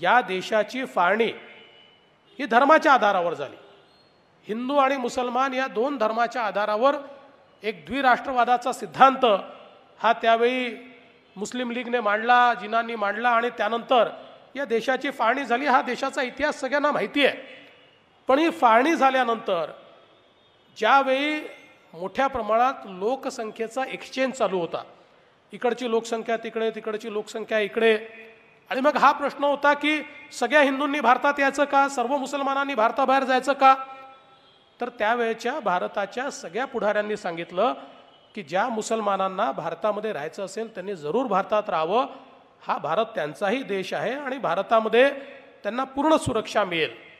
या देशाची फाळणी ही धर्माच्या आधारावर झाली हिंदू आणि मुसलमान या दोन धर्माच्या आधारावर एक द्विराष्ट्रवादाचा सिद्धांत हा त्यावेळी मुस्लिम लीगने मांडला जिनांनी मांडला आणि त्यानंतर या देशाची फाळणी झाली हा देशाचा इतिहास सगळ्यांना माहिती आहे पण ही फाळणी झाल्यानंतर ज्यावेळी मोठ्या प्रमाणात लोकसंख्येचा एक्सचेंज चालू होता इकडची लोकसंख्या तिकडे तिकडची लोकसंख्या इकडे आणि मग हा प्रश्न होता की सगळ्या हिंदूंनी भारतात यायचं का सर्व मुसलमानांनी भारताबाहेर जायचं का तर त्यावेळेच्या भारताच्या सगळ्या पुढाऱ्यांनी सांगितलं की ज्या मुसलमानांना भारतामध्ये राहायचं असेल त्यांनी जरूर भारतात राहावं हा भारत त्यांचाही देश आहे आणि भारतामध्ये त्यांना पूर्ण सुरक्षा मिळेल